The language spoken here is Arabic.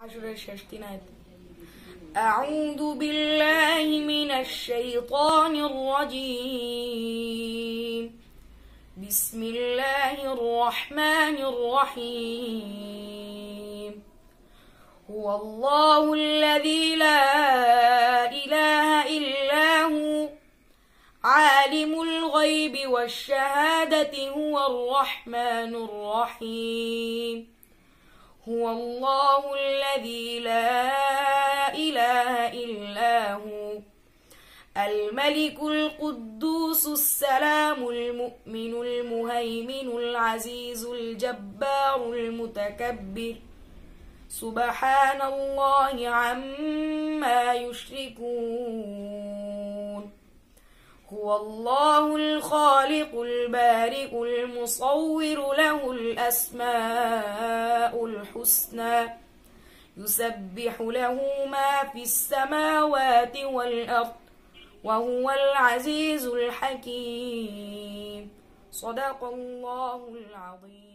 عشر الشاشتينات آية. أعوذ بالله من الشيطان الرجيم بسم الله الرحمن الرحيم هو الله الذي لا إله إلا هو عالم الغيب والشهادة هو الرحمن الرحيم هو الله إلا هو الملك القدوس السلام المؤمن المهيمن العزيز الجبار المتكبر سبحان الله عما يشركون هو الله الخالق البارئ المصور له الأسماء الحسنى يسبح له ما في السماوات والأرض وهو العزيز الحكيم صدق الله العظيم